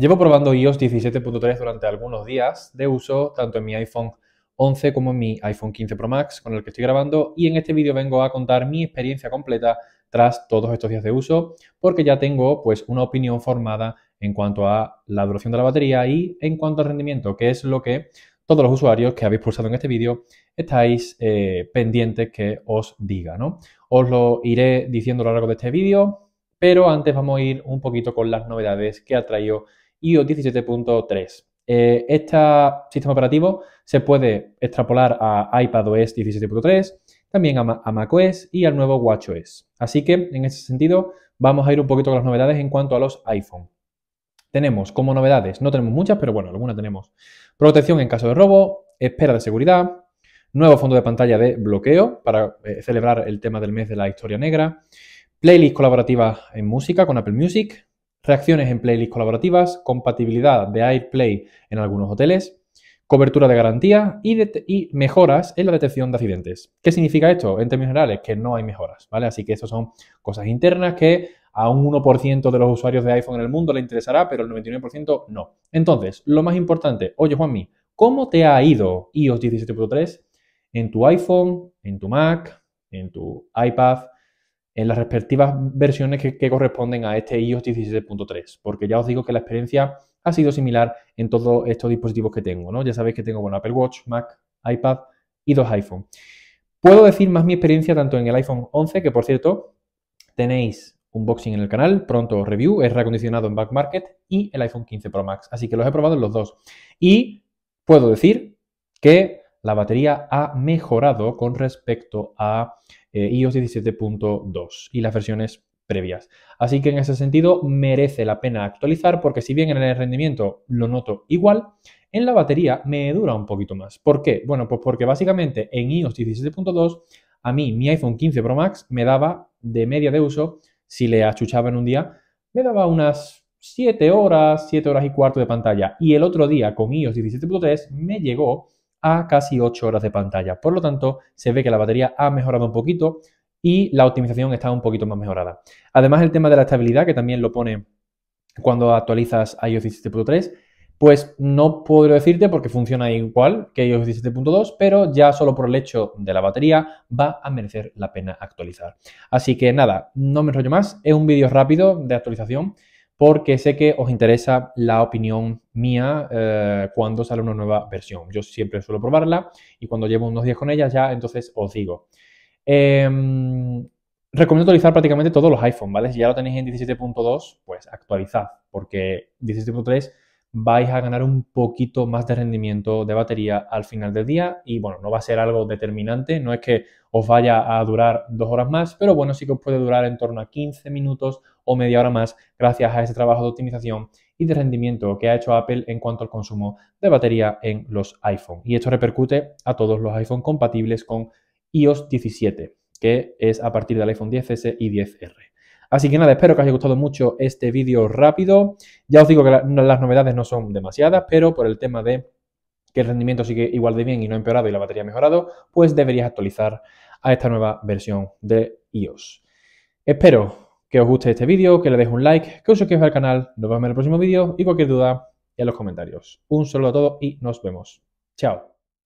Llevo probando iOS 17.3 durante algunos días de uso, tanto en mi iPhone 11 como en mi iPhone 15 Pro Max con el que estoy grabando y en este vídeo vengo a contar mi experiencia completa tras todos estos días de uso porque ya tengo pues una opinión formada en cuanto a la duración de la batería y en cuanto al rendimiento, que es lo que todos los usuarios que habéis pulsado en este vídeo estáis eh, pendientes que os diga, ¿no? Os lo iré diciendo a lo largo de este vídeo, pero antes vamos a ir un poquito con las novedades que ha traído iOS 17.3. Eh, este sistema operativo se puede extrapolar a iPadOS 17.3, también a, macOS y al nuevo WatchOS. Así que en ese sentido vamos a ir un poquito con las novedades en cuanto a los iPhone. Tenemos como novedades, no tenemos muchas, pero bueno, algunas tenemos. Protección en caso de robo, espera de seguridad, nuevo fondo de pantalla de bloqueo para eh, celebrar el tema del mes de la historia negra, playlist colaborativa en música con Apple Music, reacciones en playlists colaborativas, compatibilidad de AirPlay en algunos hoteles, cobertura de garantía y, mejoras en la detección de accidentes. ¿Qué significa esto? En términos generales, que no hay mejoras, ¿vale? Así que eso son cosas internas que a un 1% de los usuarios de iPhone en el mundo le interesará, pero el 99% no. Entonces, lo más importante, oye Juanmi, ¿cómo te ha ido iOS 17.3 en tu iPhone, en tu Mac, en tu iPad? en las respectivas versiones que, corresponden a este iOS 17.3, porque ya os digo que la experiencia ha sido similar en todos estos dispositivos que tengo, Ya sabéis que tengo, bueno, Apple Watch, Mac, iPad y dos iPhone. Puedo decir más mi experiencia tanto en el iPhone 11, que por cierto, tenéis unboxing en el canal, pronto review, es reacondicionado en Back Market y el iPhone 15 Pro Max. Así que los he probado en los dos. Y puedo decir que la batería ha mejorado con respecto a eh, iOS 17.2 y las versiones previas. Así que en ese sentido merece la pena actualizar porque si bien en el rendimiento lo noto igual, en la batería me dura un poquito más. ¿Por qué? Bueno, pues porque básicamente en iOS 17.2 a mí mi iPhone 15 Pro Max me daba de media de uso, si le achuchaba en un día, me daba unas 7 horas, 7 horas y cuarto de pantalla. Y el otro día con iOS 17.3 me llegó a casi 8 horas de pantalla. Por lo tanto, se ve que la batería ha mejorado un poquito y la optimización está un poquito más mejorada. Además, el tema de la estabilidad, que también lo pone cuando actualizas iOS 17.3, pues no puedo decirte porque funciona igual que iOS 17.2, pero ya solo por el hecho de la batería va a merecer la pena actualizar. Así que nada, no me enrollo más, es un vídeo rápido de actualización porque sé que os interesa la opinión mía eh, cuando sale una nueva versión. Yo siempre suelo probarla y cuando llevo unos días con ella ya, entonces os digo. Em, recomiendo actualizar prácticamente todos los iPhone, ¿vale? Si ya lo tenéis en 17.2, pues actualizad, porque 17.3 vais a ganar un poquito más de rendimiento de batería al final del día y bueno, no va a ser algo determinante, no es que os vaya a durar dos horas más, pero bueno, sí que os puede durar en torno a 15 minutos o media hora más gracias a ese trabajo de optimización y de rendimiento que ha hecho Apple en cuanto al consumo de batería en los iPhone. Y esto repercute a todos los iPhone compatibles con iOS 17, que es a partir del iPhone 10S y 10R. Así que nada, espero que os haya gustado mucho este vídeo rápido. Ya os digo que las novedades no son demasiadas, pero por el tema de que el rendimiento sigue igual de bien y no ha empeorado y la batería ha mejorado, pues deberías actualizar a esta nueva versión de iOS. Espero que os guste este vídeo, que le deis un like, que os suscribáis al canal. Nos vemos en el próximo vídeo y cualquier duda en los comentarios. Un saludo a todos y nos vemos. Chao.